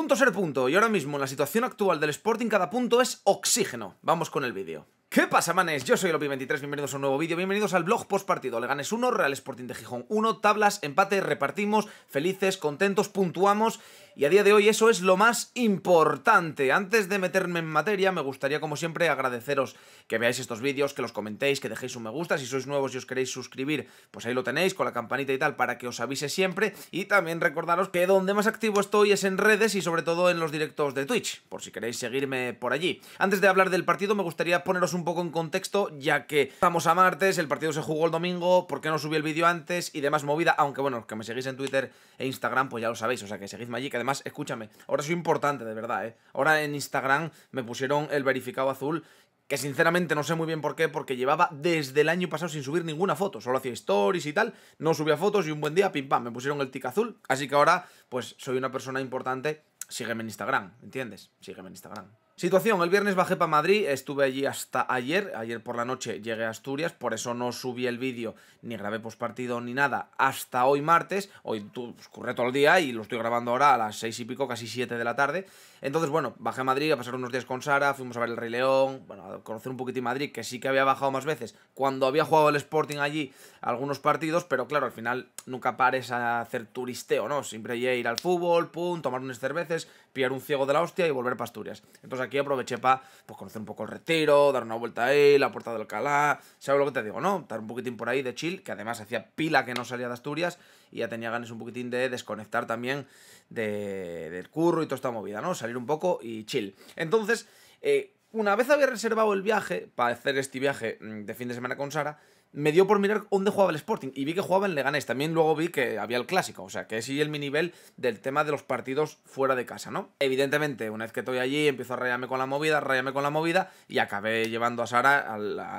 Punto ser punto, y ahora mismo en la situación actual del Sporting cada punto es oxígeno. Vamos con el vídeo. ¿Qué pasa, manes? Yo soy Lopi23, bienvenidos a un nuevo vídeo, bienvenidos al blog post partido. Leganes 1, Real Sporting de Gijón 1, tablas, empate, repartimos, felices, contentos, puntuamos. Y a día de hoy eso es lo más importante. Antes de meterme en materia, me gustaría, como siempre, agradeceros que veáis estos vídeos, que los comentéis, que dejéis un me gusta. Si sois nuevos y os queréis suscribir, pues ahí lo tenéis, con la campanita y tal, para que os avise siempre. Y también recordaros que donde más activo estoy es en redes y sobre todo en los directos de Twitch, por si queréis seguirme por allí. Antes de hablar del partido, me gustaría poneros un un poco en contexto, ya que vamos a martes, el partido se jugó el domingo, ¿por qué no subí el vídeo antes? Y demás movida, aunque bueno, que me seguís en Twitter e Instagram, pues ya lo sabéis, o sea, que seguís allí, que además, escúchame, ahora soy importante, de verdad, ¿eh? Ahora en Instagram me pusieron el verificado azul que sinceramente no sé muy bien por qué, porque llevaba desde el año pasado sin subir ninguna foto, solo hacía stories y tal, no subía fotos y un buen día, pim pam, me pusieron el tic azul, así que ahora pues soy una persona importante, sígueme en Instagram, ¿entiendes? Sígueme en Instagram. Situación, el viernes bajé para Madrid, estuve allí hasta ayer, ayer por la noche llegué a Asturias, por eso no subí el vídeo ni grabé pospartido ni nada hasta hoy martes, hoy os pues, curré todo el día y lo estoy grabando ahora a las seis y pico, casi siete de la tarde. Entonces, bueno, bajé a Madrid a pasar unos días con Sara, fuimos a ver el Rey León, bueno, a conocer un poquitín Madrid, que sí que había bajado más veces cuando había jugado el Sporting allí algunos partidos, pero claro, al final nunca pares a hacer turisteo, ¿no? Siempre ir al fútbol, pum, tomar unas cervezas, pillar un ciego de la hostia y volver para Asturias. Entonces, aquí aproveché para pues, conocer un poco el retiro, dar una vuelta ahí, la puerta de Alcalá, ¿sabes lo que te digo? ¿No? Dar un poquitín por ahí de chill, que además hacía pila que no salía de Asturias y ya tenía ganas un poquitín de desconectar también del curro y toda esta movida, ¿no? Salir un poco y chill. Entonces, eh, una vez había reservado el viaje para hacer este viaje mm, de fin de semana con Sara, me dio por mirar dónde jugaba el Sporting y vi que jugaba en Leganés. También luego vi que había el clásico, o sea, que es el mi nivel del tema de los partidos fuera de casa, ¿no? Evidentemente, una vez que estoy allí, empiezo a rayarme con la movida, rayarme con la movida y acabé llevando a Sara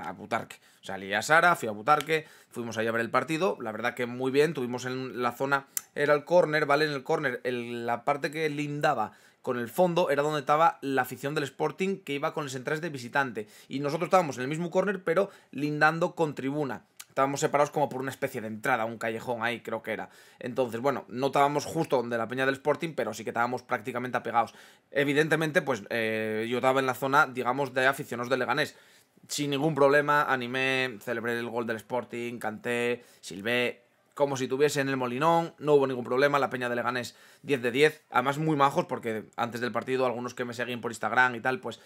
a Butarque. Salí a Sara, fui a Butarque, fuimos allá a ver el partido. La verdad que muy bien, tuvimos en la zona, era el córner, ¿vale? En el córner, la parte que lindaba con el fondo era donde estaba la afición del Sporting que iba con los entradas de visitante. Y nosotros estábamos en el mismo corner pero lindando con tribuna. Estábamos separados como por una especie de entrada, un callejón ahí creo que era. Entonces, bueno, no estábamos justo donde la peña del Sporting, pero sí que estábamos prácticamente apegados. Evidentemente, pues eh, yo estaba en la zona, digamos, de aficionados del Leganés sin ningún problema, animé, celebré el gol del Sporting, canté, silbé, como si tuviese en el Molinón, no hubo ningún problema, la peña de Leganés 10 de 10, además muy majos porque antes del partido algunos que me seguían por Instagram y tal, pues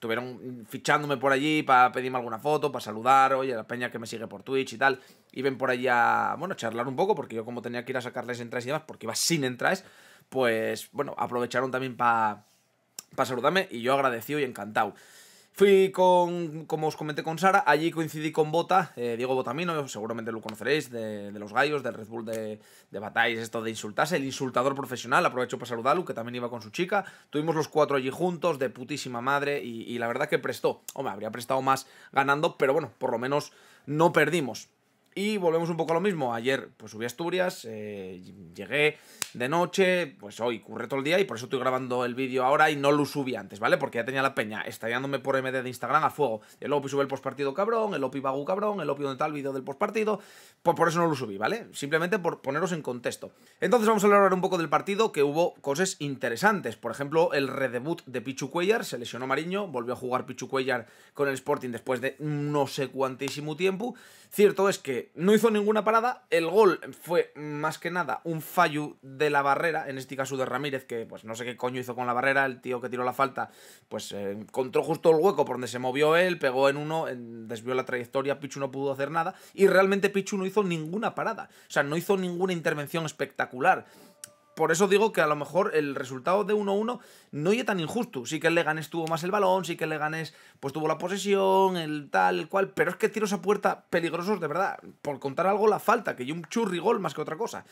tuvieron fichándome por allí para pedirme alguna foto, para saludar, oye, la peña que me sigue por Twitch y tal, iban por allí a, bueno, charlar un poco, porque yo como tenía que ir a sacarles entradas y demás, porque iba sin entradas, pues, bueno, aprovecharon también para saludarme y yo agradecido y encantado. Fui con, como os comenté, con Sara. Allí coincidí con Bota, eh, Diego Botamino, seguramente lo conoceréis, de, los gallos, del Red Bull de, de Batáis, esto de insultarse, el insultador profesional. Aprovecho para saludarlo, que también iba con su chica. Tuvimos los cuatro allí juntos, de putísima madre, y, y la verdad que prestó. Hombre, habría prestado más ganando, pero bueno, por lo menos no perdimos. Y volvemos un poco a lo mismo. Ayer pues subí Asturias, eh, llegué de noche, pues hoy curré todo el día y por eso estoy grabando el vídeo ahora y no lo subí antes, ¿vale? Porque ya tenía la peña estallándome por MD de Instagram a fuego. El Opi sube el postpartido cabrón, el Opi Bagu cabrón, el Opi donde tal el vídeo del postpartido. Pues por eso no lo subí, ¿vale? Simplemente por poneros en contexto. Entonces vamos a hablar un poco del partido que hubo cosas interesantes. Por ejemplo, el redebut de Pichu Cuellar, se lesionó Mariño, volvió a jugar Pichu Cuellar con el Sporting después de no sé cuantísimo tiempo. Cierto es que no hizo ninguna parada. El gol fue más que nada un fallo de la barrera, en este caso de Ramírez, que pues no sé qué coño hizo con la barrera. El tío que tiró la falta, pues eh, encontró justo el hueco por donde se movió él, pegó en uno, desvió la trayectoria. Pichu no pudo hacer nada y realmente Pichu no hizo ninguna parada. O sea, no hizo ninguna intervención espectacular por eso digo que a lo mejor el resultado de 1-1 no es tan injusto. Sí que el Leganés tuvo más el balón, sí que el Leganés pues tuvo la posesión, el tal, el cual, pero es que tiros a puerta peligrosos de verdad. Por contar algo, la falta, que yo un churri gol más que otra cosa.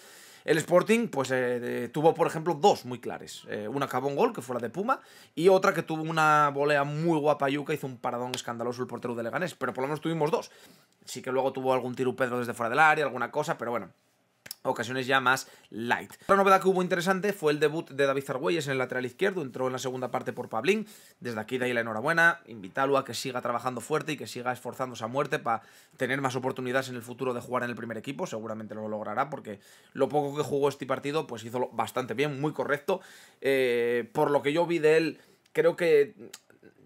El Sporting pues eh, tuvo, por ejemplo, dos muy clares. Eh, una acabó gol, que fue la de Puma, y otra que tuvo una volea muy guapa Yuca, hizo un paradón escandaloso el portero de Leganés, pero por lo menos tuvimos dos. Sí que luego tuvo algún tiro Pedro desde fuera del área, alguna cosa, pero bueno, ocasiones ya más light. Otra novedad que hubo interesante fue el debut de David Argüelles en el lateral izquierdo, entró en la segunda parte por Pablín, desde aquí dale la enhorabuena, invítalo a que siga trabajando fuerte y que siga esforzándose a muerte para tener más oportunidades en el futuro de jugar en el primer equipo, seguramente lo logrará porque lo poco que jugó este partido pues hizo bastante bien, muy correcto, eh, por lo que yo vi de él creo que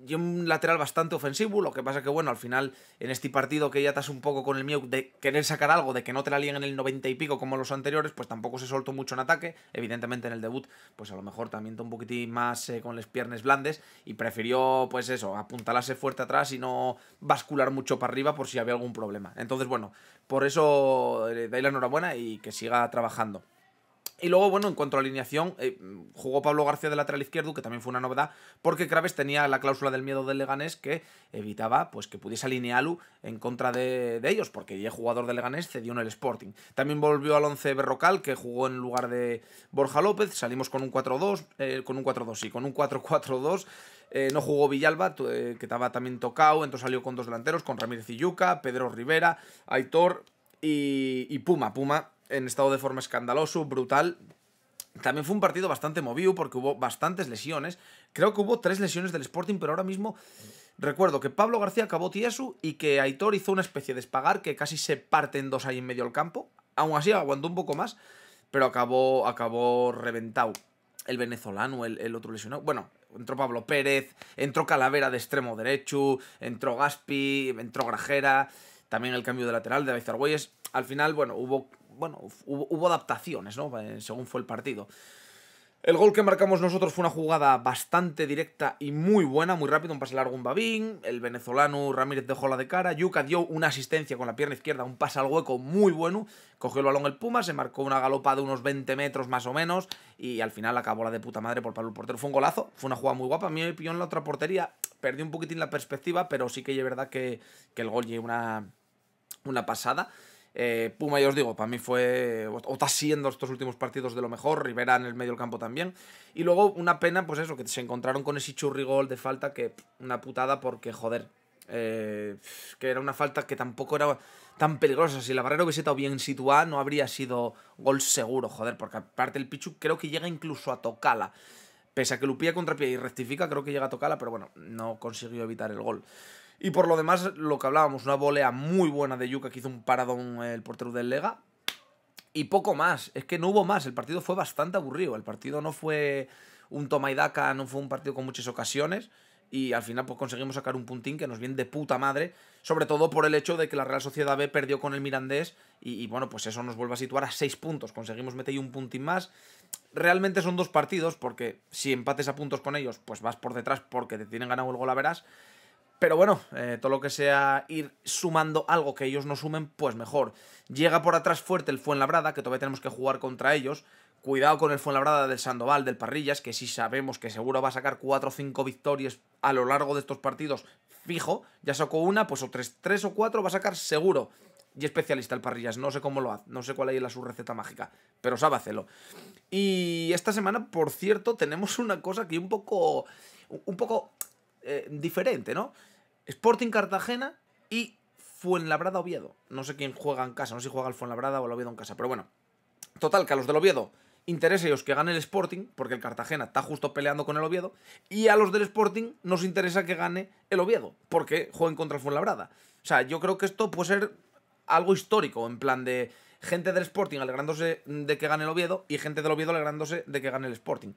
y un lateral bastante ofensivo, lo que pasa que bueno, al final en este partido que ya estás un poco con el mío de querer sacar algo, de que no te la líen en el 90 y pico como los anteriores, pues tampoco se soltó mucho en ataque, evidentemente en el debut, pues a lo mejor también está un poquitín más eh, con las piernas blandes y prefirió pues eso, apuntalarse fuerte atrás y no bascular mucho para arriba por si había algún problema. Entonces bueno, por eso eh, le la enhorabuena y que siga trabajando. Y luego, bueno, en cuanto a alineación, eh, jugó Pablo García de lateral izquierdo, que también fue una novedad, porque Craves tenía la cláusula del miedo del Leganés que evitaba pues, que pudiese alinearlo en contra de, ellos, porque ya el jugador del Leganés cedió en el Sporting. También volvió al 11 Berrocal, que jugó en lugar de Borja López, salimos con un 4-2, eh, con un 4-2, sí, con un 4-4-2. Eh, no jugó Villalba, que estaba también tocado, entonces salió con dos delanteros, con Ramírez y Yuca, Pedro Rivera, Aitor y, y Puma. Puma en estado de forma escandaloso, brutal. También fue un partido bastante movido porque hubo bastantes lesiones. Creo que hubo tres lesiones del Sporting, pero ahora mismo recuerdo que Pablo García acabó tieso y que Aitor hizo una especie de espagar que casi se parte en dos ahí en medio del campo. Aún así aguantó un poco más, pero acabó, acabó reventado el venezolano, el, otro lesionado. Bueno, entró Pablo Pérez, entró Calavera de extremo derecho, entró Gaspi, entró Grajera, también el cambio de lateral de David Al final, bueno, hubo bueno, hubo, adaptaciones, ¿no? Eh, según fue el partido. El gol que marcamos nosotros fue una jugada bastante directa y muy buena, muy rápido, un pase largo, un babín, el venezolano Ramírez dejó la de cara, Yuka dio una asistencia con la pierna izquierda, un pase al hueco muy bueno, cogió el balón el Puma, se marcó una galopa de unos 20 metros más o menos y al final acabó la de puta madre por Pablo el portero, fue un golazo, fue una jugada muy guapa, a mí me pilló en la otra portería, perdí un poquitín la perspectiva, pero sí que es verdad que, que el gol lleva una, una pasada. Eh, Puma, ya os digo, para mí fue, o está siendo estos últimos partidos de lo mejor, Rivera en el medio del campo también. Y luego una pena, pues eso, que se encontraron con ese churrigol de falta, que una putada porque, joder, eh, que era una falta que tampoco era tan peligrosa. Si la barrera hubiese estado bien situada, no habría sido gol seguro, joder, porque aparte el Pichu creo que llega incluso a tocarla. Pese a que Contra pie y rectifica, creo que llega a tocarla, pero bueno, no consiguió evitar el gol. Y por lo demás, lo que hablábamos, una volea muy buena de Yuka que hizo un paradón el portero del Lega. Y poco más, es que no hubo más, el partido fue bastante aburrido, el partido no fue un toma y daca, no fue un partido con muchas ocasiones y al final pues conseguimos sacar un puntín que nos viene de puta madre, sobre todo por el hecho de que la Real Sociedad B perdió con el Mirandés y, bueno, pues eso nos vuelve a situar a seis puntos, conseguimos meter un puntín más. Realmente son dos partidos porque si empates a puntos con ellos, pues vas por detrás porque te tienen ganado el gol la verás pero bueno, eh, todo lo que sea ir sumando algo que ellos no sumen, pues mejor. Llega por atrás fuerte el Fuenlabrada, que todavía tenemos que jugar contra ellos. Cuidado con el Fuenlabrada del Sandoval, del Parrillas, que sí sabemos que seguro va a sacar 4 o 5 victorias a lo largo de estos partidos fijo. Ya sacó una, pues o 3, tres o 4 va a sacar seguro. Y especialista el Parrillas, no sé cómo lo hace, no sé cuál es su receta mágica, pero sabe hacerlo. Y esta semana, por cierto, tenemos una cosa que un poco... Un poco eh, diferente, ¿no? Sporting Cartagena y Fuenlabrada Oviedo. No sé quién juega en casa, no sé si juega el Fuenlabrada o el Oviedo en casa, pero bueno. Total, que a los del Oviedo interesa ellos que gane el Sporting, porque el Cartagena está justo peleando con el Oviedo, y a los del Sporting nos interesa que gane el Oviedo, porque jueguen contra el Fuenlabrada. O sea, yo creo que esto puede ser algo histórico, en plan de gente del Sporting alegrándose de que gane el Oviedo y gente del Oviedo alegrándose de que gane el Sporting.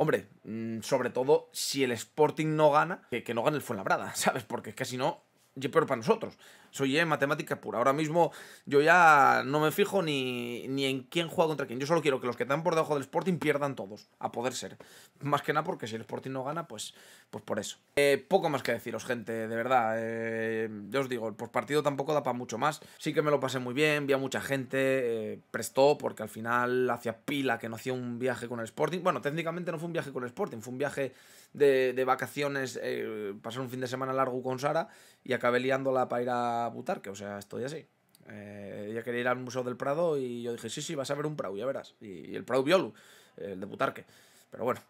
Hombre, mm, sobre todo si el Sporting no gana, que, no gane el Fuenlabrada, ¿sabes? Porque es que si no, yo peor para nosotros soy e en matemática pura. Ahora mismo yo ya no me fijo ni, ni en quién juega contra quién. Yo solo quiero que los que están por debajo del Sporting pierdan todos, a poder ser. Más que nada porque si el Sporting no gana, pues, pues por eso. Eh, poco más que deciros, gente, de verdad. Eh, yo os digo, el partido tampoco da para mucho más. Sí que me lo pasé muy bien, vi a mucha gente, eh, prestó porque al final hacía pila que no hacía un viaje con el Sporting. Bueno, técnicamente no fue un viaje con el Sporting, fue un viaje de, de vacaciones, pasar un fin de semana largo con Sara y acabé liándola para ir a Butarque, o sea, estoy así. Eh, ella quería ir al Museo del Prado y yo dije, sí, sí, vas a ver un Prado, ya verás. Y, el Prado Violu, el de Butarque. Pero bueno,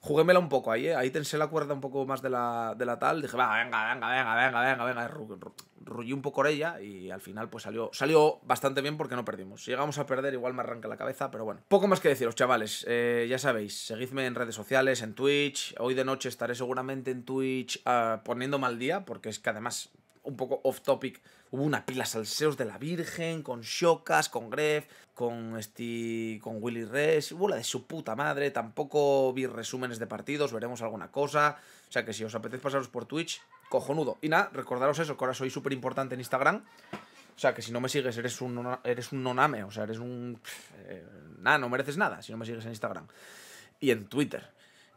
juguémela un poco ahí, ¿eh? Ahí tensé la cuerda un poco más de la, de la tal. Dije, venga, venga, venga, venga, venga, venga. un poco ella y al final pues salió, salió bastante bien porque no perdimos. Si llegamos a perder, igual me arranca la cabeza, pero bueno. Poco más que deciros, chavales. Eh, ya sabéis, seguidme en redes sociales, en Twitch. Hoy de noche estaré seguramente en Twitch poniendo ah, poniéndome al día porque es que además un poco off topic, hubo una pila salseos de la Virgen, con Shokas, con Gref, con este, con Willy Res, hubo la de su puta madre, tampoco vi resúmenes de partidos, veremos alguna cosa, o sea que si os apetece pasaros por Twitch, cojonudo. Y nada, recordaros eso, que ahora soy súper importante en Instagram, o sea que si no me sigues eres un, eres un noname, o sea, eres un... Eh, nada, no mereces nada si no me sigues en Instagram. Y en Twitter.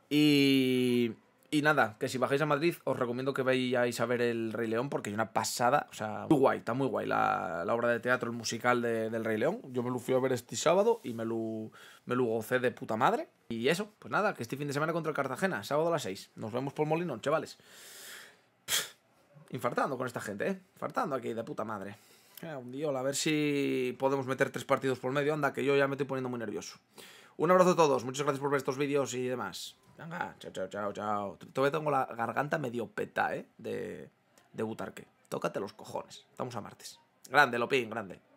Y y nada, que si bajáis a Madrid, os recomiendo que vayáis a ver El Rey León, porque es una pasada. O sea, muy guay, está muy guay la, obra de teatro, el musical del Rey León. Yo me lo fui a ver este sábado y me lo, me gocé de puta madre. Y eso, pues nada, que este fin de semana contra el Cartagena, sábado a las 6. Nos vemos por Molinón, chavales. infartando con esta gente, ¿eh? Infartando aquí de puta madre. Eh, un diola, a ver si podemos meter tres partidos por medio. Anda, que yo ya me estoy poniendo muy nervioso. Un abrazo a todos, muchas gracias por ver estos vídeos y demás. Venga, chao, chao, chao, chao. Todavía tengo la garganta medio peta, ¿eh? De, butarque. Tócate los cojones. Estamos a martes. Grande, Lopín, grande.